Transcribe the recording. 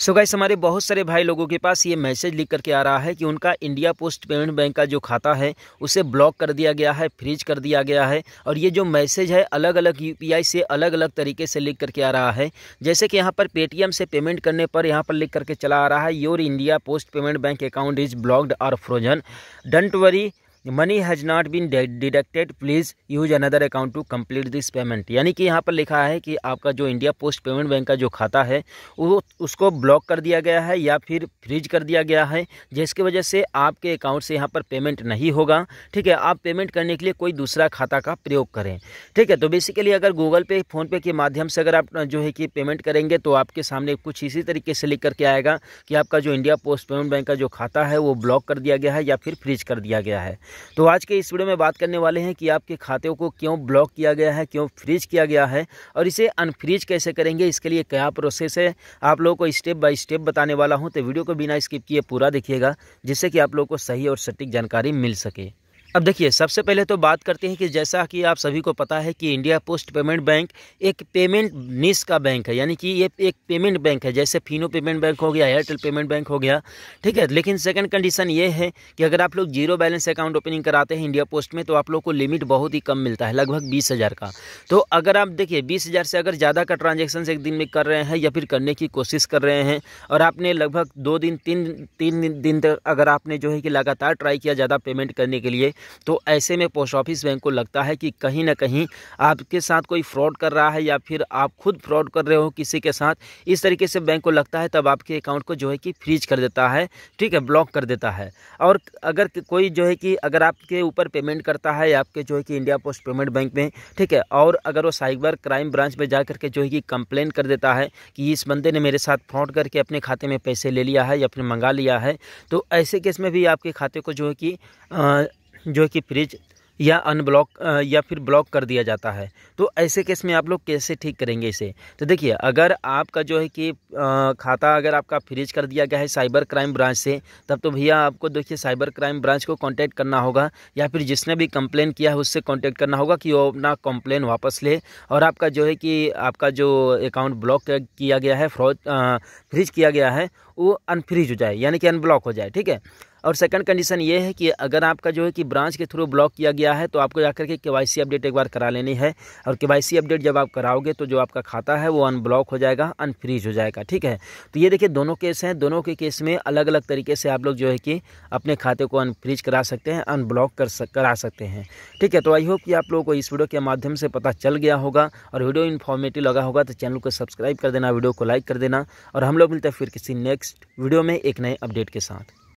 so guys हमारे बहुत सारे भाई लोगों के पास ये मैसेज लिख करके आ रहा है कि उनका इंडिया पोस्ट पेमेंट बैंक का जो खाता है उसे ब्लॉक कर दिया गया है फ्रीज कर दिया गया है और ये जो मैसेज है अलग अलग यूपीआई से अलग अलग तरीके से लिख करके आ रहा है जैसे कि यहाँ पर पेटीएम से पेमेंट करने पर यहाँ पर लिख करके चला आ रहा है your India post payment bank account is blocked और frozen don't worry money has not been deducted please use another account to complete this payment यानी कि यहाँ पर लिखा है कि आपका जो इंडिया पोस्ट पेमेंट बैंक का जो खाता है वो उसको ब्लॉक कर दिया गया है या फिर फ्रीज कर दिया गया है जिसकी वजह से आपके अकाउंट से यहाँ पर पेमेंट नहीं होगा ठीक है आप पेमेंट करने के लिए कोई दूसरा खाता का प्रयोग करें ठीक है तो बेसिकली अगर गूगल पे फ़ोनपे के माध्यम से अगर आप जो है कि पेमेंट करेंगे तो आपके सामने कुछ इसी तरीके से लिख करके आएगा कि आपका जो इंडिया पोस्ट पेमेंट बैंक का जो खाता है वो ब्लॉक कर दिया गया है या फिर फ्रीज कर दिया गया है तो आज के इस वीडियो में बात करने वाले हैं कि आपके खाते को क्यों ब्लॉक किया गया है क्यों फ्रीज किया गया है और इसे अनफ्रीज कैसे करेंगे इसके लिए क्या प्रोसेस है आप लोगों को स्टेप बाय स्टेप बताने वाला हूँ तो वीडियो को बिना स्किप किए पूरा देखिएगा जिससे कि आप लोगों को सही और सटीक जानकारी मिल सके अब देखिए सबसे पहले तो बात करते हैं कि जैसा कि आप सभी को पता है कि इंडिया पोस्ट पेमेंट बैंक एक पेमेंट निस का बैंक है यानी कि ये एक पेमेंट बैंक है जैसे फिनो पेमेंट बैंक हो गया एयरटेल पेमेंट बैंक हो गया ठीक है लेकिन सेकंड कंडीशन ये है कि अगर आप लोग जीरो बैलेंस अकाउंट ओपनिंग कराते हैं इंडिया पोस्ट में तो आप लोग को लिमिट बहुत ही कम मिलता है लगभग बीस का तो अगर आप देखिए बीस से अगर ज़्यादा का ट्रांजेक्शन एक दिन में कर रहे हैं या फिर करने की कोशिश कर रहे हैं और आपने लगभग दो दिन तीन तीन दिन तक अगर आपने जो है कि लगातार ट्राई किया ज़्यादा पेमेंट करने के लिए तो ऐसे में पोस्ट ऑफिस बैंक को लगता है कि कहीं ना कहीं आपके साथ कोई फ्रॉड कर रहा है या फिर आप खुद फ्रॉड कर रहे हो किसी के साथ इस तरीके से बैंक को लगता है तब आपके अकाउंट को जो है कि फ्रीज कर देता है ठीक है ब्लॉक कर देता है और अगर कोई जो है कि अगर आपके ऊपर पेमेंट करता है आपके जो है कि इंडिया पोस्ट पेमेंट बैंक में ठीक है और अगर वो साइबर क्राइम ब्रांच में जा करके जो है कि कंप्लेन कर देता है कि इस बंदे ने मेरे साथ फ्रॉड करके अपने खाते में पैसे ले लिया है या फिर मंगा लिया है तो ऐसे केस में भी आपके खाते को जो है कि जो है कि फ्रिज या अनब्लॉक या फिर ब्लॉक कर दिया जाता है तो ऐसे केस में आप लोग कैसे ठीक करेंगे इसे तो देखिए अगर आपका जो है कि खाता अगर आपका फ्रीज कर दिया गया है साइबर क्राइम ब्रांच से तब तो भैया आपको देखिए साइबर क्राइम ब्रांच को कांटेक्ट करना होगा या फिर जिसने भी कंप्लेन किया है उससे कांटेक्ट करना होगा कि वो अपना कंप्लेन वापस ले और आपका जो है कि आपका जो अकाउंट ब्लॉक किया गया है फ्रॉड फ्रिज किया गया है वो अनफ्रिज हो जाए यानी कि अनब्लॉक हो जाए ठीक है और सेकंड कंडीशन ये है कि अगर आपका जो है कि ब्रांच के थ्रू ब्लॉक किया गया है तो आपको जाकर के के अपडेट एक बार करा लेनी है और के अपडेट जब आप कराओगे तो जो आपका खाता है वो अनब्लॉक हो जाएगा अनफ्रीज हो जाएगा ठीक है तो ये देखिए दोनों केस हैं दोनों के केस में अलग अलग तरीके से आप लोग जो है कि अपने खाते को अनफ्रीज करा सकते हैं अनब्लॉक कर सक, करा सकते हैं ठीक है तो आई होप कि आप लोगों को इस वीडियो के माध्यम से पता चल गया होगा और वीडियो इन्फॉर्मेटिव लगा होगा तो चैनल को सब्सक्राइब कर देना वीडियो को लाइक कर देना और हम लोग मिलते हैं फिर किसी नेक्स्ट वीडियो में एक नए अपडेट के साथ